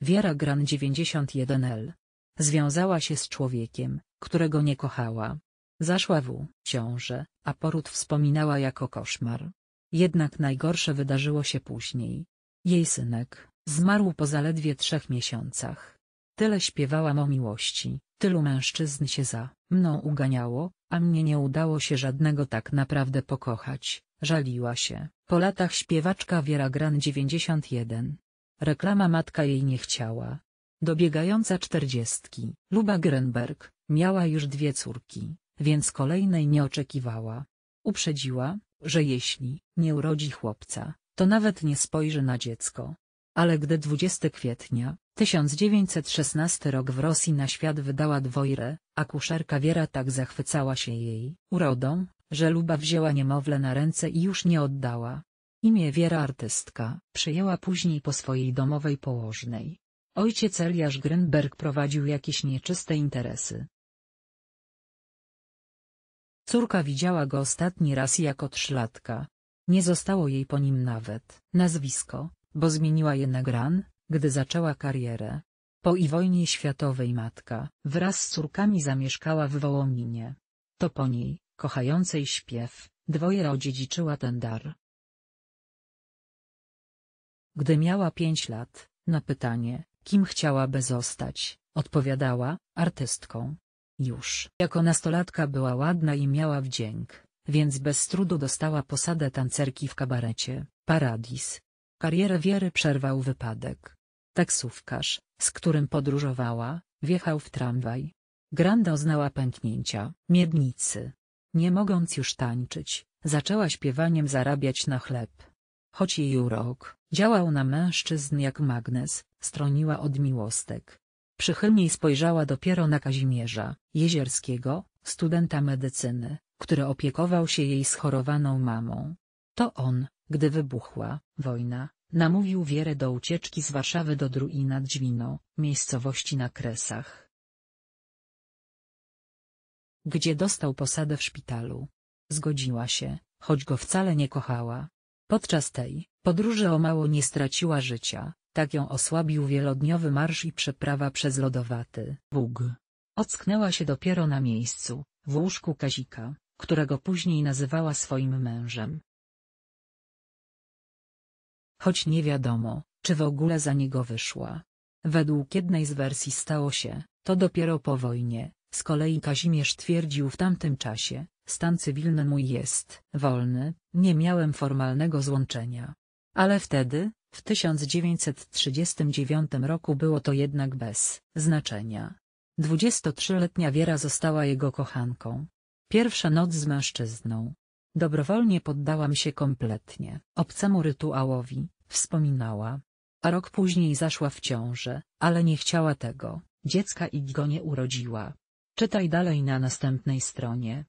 Wiera Gran 91L. Związała się z człowiekiem, którego nie kochała. Zaszła w ciążę, a poród wspominała jako koszmar. Jednak najgorsze wydarzyło się później. Jej synek zmarł po zaledwie trzech miesiącach. Tyle śpiewałam o miłości, tylu mężczyzn się za mną uganiało, a mnie nie udało się żadnego tak naprawdę pokochać, żaliła się. Po latach śpiewaczka Wiera Gran 91. Reklama matka jej nie chciała. Dobiegająca czterdziestki, Luba Grenberg, miała już dwie córki, więc kolejnej nie oczekiwała. Uprzedziła, że jeśli nie urodzi chłopca, to nawet nie spojrzy na dziecko. Ale gdy 20 kwietnia 1916 rok w Rosji na świat wydała dwojrę, akuszerka Wiera tak zachwycała się jej urodą, że Luba wzięła niemowlę na ręce i już nie oddała. Imię Wiera artystka przyjęła później po swojej domowej położnej. Ojciec Eliasz Grünberg prowadził jakieś nieczyste interesy. Córka widziała go ostatni raz jako trzylatka. Nie zostało jej po nim nawet nazwisko, bo zmieniła je na Gran, gdy zaczęła karierę. Po i wojnie światowej matka wraz z córkami zamieszkała w Wołominie. To po niej, kochającej śpiew, dwoje odziedziczyła ten dar. Gdy miała pięć lat, na pytanie, kim chciałaby zostać, odpowiadała, artystką. Już jako nastolatka była ładna i miała wdzięk, więc bez trudu dostała posadę tancerki w kabarecie, Paradis. Karierę Wiery przerwał wypadek. Taksówkarz, z którym podróżowała, wjechał w tramwaj. Granda znała pęknięcia, miednicy. Nie mogąc już tańczyć, zaczęła śpiewaniem zarabiać na chleb. Choć jej urok, Działał na mężczyzn jak magnes, stroniła od miłostek. Przychylniej spojrzała dopiero na Kazimierza Jezierskiego, studenta medycyny, który opiekował się jej schorowaną mamą. To on, gdy wybuchła wojna, namówił Wierę do ucieczki z Warszawy do Drui nad Dźwiną, miejscowości na Kresach. Gdzie dostał posadę w szpitalu. Zgodziła się, choć go wcale nie kochała. Podczas tej podróży o mało nie straciła życia, tak ją osłabił wielodniowy marsz i przeprawa przez lodowaty Bóg. Ocknęła się dopiero na miejscu, w łóżku Kazika, którego później nazywała swoim mężem. Choć nie wiadomo, czy w ogóle za niego wyszła. Według jednej z wersji stało się, to dopiero po wojnie, z kolei Kazimierz twierdził w tamtym czasie, Stan cywilny mój jest wolny, nie miałem formalnego złączenia. Ale wtedy, w 1939 roku było to jednak bez znaczenia. 23-letnia Wiera została jego kochanką. Pierwsza noc z mężczyzną. Dobrowolnie poddałam się kompletnie obcemu rytuałowi, wspominała. A rok później zaszła w ciążę, ale nie chciała tego, dziecka i go nie urodziła. Czytaj dalej na następnej stronie.